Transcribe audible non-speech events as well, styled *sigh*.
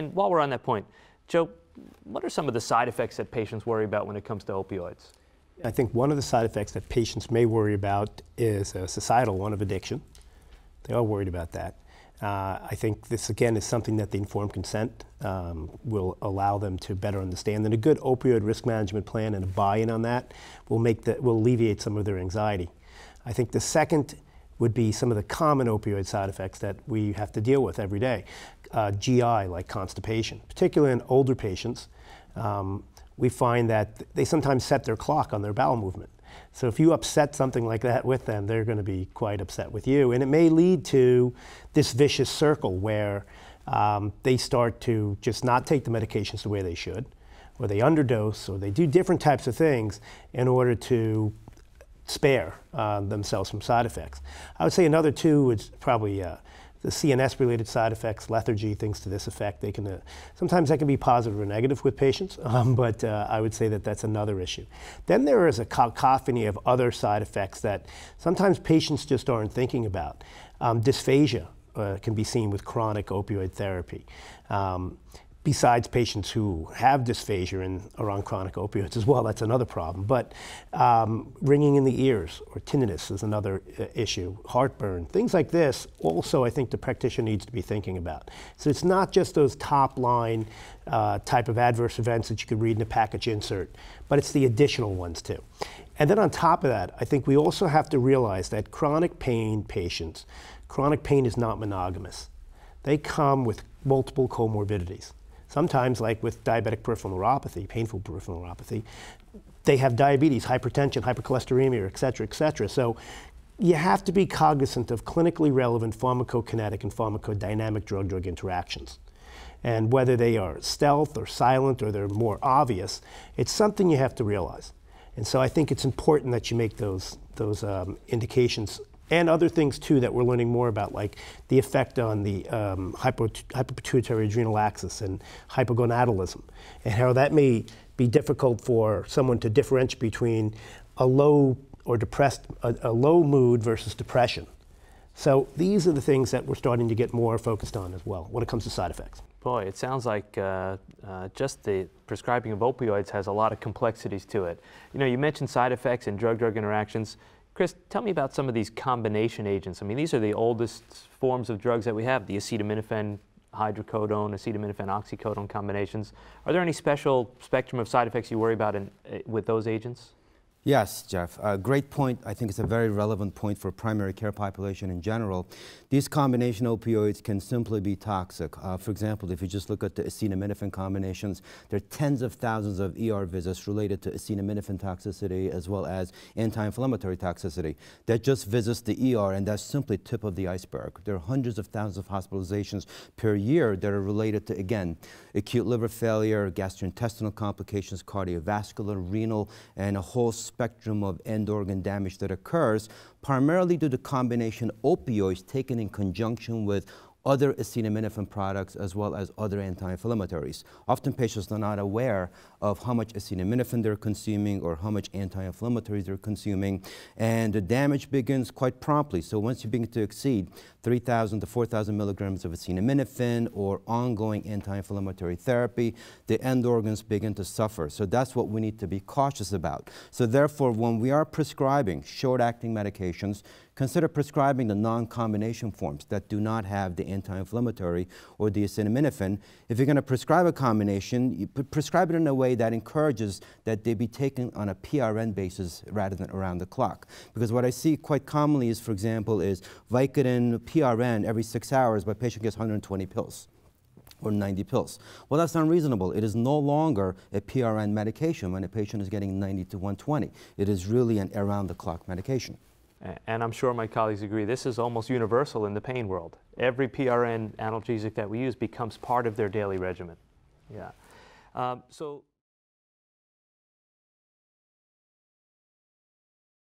And while we're on that point, Joe, what are some of the side effects that patients worry about when it comes to opioids? I think one of the side effects that patients may worry about is a societal one of addiction. They are worried about that. Uh, I think this, again, is something that the informed consent um, will allow them to better understand. And a good opioid risk management plan and a buy-in on that will, make the, will alleviate some of their anxiety. I think the second would be some of the common opioid side effects that we have to deal with every day. Uh, GI, like constipation, particularly in older patients, um, we find that they sometimes set their clock on their bowel movement. So if you upset something like that with them, they're going to be quite upset with you. And it may lead to this vicious circle where um, they start to just not take the medications the way they should, or they underdose, or they do different types of things in order to spare uh, themselves from side effects. I would say another two is probably uh, the CNS related side effects, lethargy, things to this effect. They can uh, sometimes that can be positive or negative with patients, *laughs* um, but uh, I would say that that's another issue. Then there is a cacophony of other side effects that sometimes patients just aren't thinking about. Um, dysphagia uh, can be seen with chronic opioid therapy. Um, besides patients who have dysphagia and are on chronic opioids as well, that's another problem. But um, ringing in the ears or tinnitus is another uh, issue, heartburn, things like this also I think the practitioner needs to be thinking about. So it's not just those top line uh, type of adverse events that you could read in a package insert, but it's the additional ones too. And then on top of that, I think we also have to realize that chronic pain patients, chronic pain is not monogamous. They come with multiple comorbidities. Sometimes, like with diabetic peripheral neuropathy, painful peripheral neuropathy, they have diabetes, hypertension, hypercholesteremia, et cetera, et cetera. So you have to be cognizant of clinically relevant pharmacokinetic and pharmacodynamic drug drug interactions. And whether they are stealth or silent or they're more obvious, it's something you have to realize. And so I think it's important that you make those, those um, indications and other things too that we're learning more about, like the effect on the um, hypo, hypopituitary adrenal axis and hypogonadalism, and how that may be difficult for someone to differentiate between a low or depressed, a, a low mood versus depression. So these are the things that we're starting to get more focused on as well when it comes to side effects. Boy, it sounds like uh, uh, just the prescribing of opioids has a lot of complexities to it. You know, you mentioned side effects and drug-drug interactions. Chris, tell me about some of these combination agents. I mean, these are the oldest forms of drugs that we have, the acetaminophen, hydrocodone, acetaminophen, oxycodone combinations. Are there any special spectrum of side effects you worry about in, eh, with those agents? Yes, Jeff. Uh, great point. I think it's a very relevant point for primary care population in general. These combination opioids can simply be toxic. Uh, for example, if you just look at the acetaminophen combinations, there are tens of thousands of ER visits related to acetaminophen toxicity as well as anti-inflammatory toxicity. That just visits the ER, and that's simply tip of the iceberg. There are hundreds of thousands of hospitalizations per year that are related to, again, acute liver failure, gastrointestinal complications, cardiovascular, renal, and a whole spectrum of end organ damage that occurs, primarily due to the combination opioids taken in conjunction with other acetaminophen products as well as other anti-inflammatories. Often patients are not aware of how much acetaminophen they're consuming or how much anti-inflammatories they're consuming, and the damage begins quite promptly. So once you begin to exceed 3,000 to 4,000 milligrams of acetaminophen or ongoing anti-inflammatory therapy, the end organs begin to suffer. So that's what we need to be cautious about. So therefore, when we are prescribing short-acting medications, consider prescribing the non-combination forms that do not have the anti-inflammatory or the acetaminophen. If you're going to prescribe a combination, you prescribe it in a way that encourages that they be taken on a PRN basis rather than around the clock. Because what I see quite commonly is, for example, is Vicodin PRN every six hours, but patient gets 120 pills or 90 pills. Well, that's unreasonable. It is no longer a PRN medication when a patient is getting 90 to 120. It is really an around-the-clock medication and I'm sure my colleagues agree, this is almost universal in the pain world. Every PRN analgesic that we use becomes part of their daily regimen. Yeah. Um, so.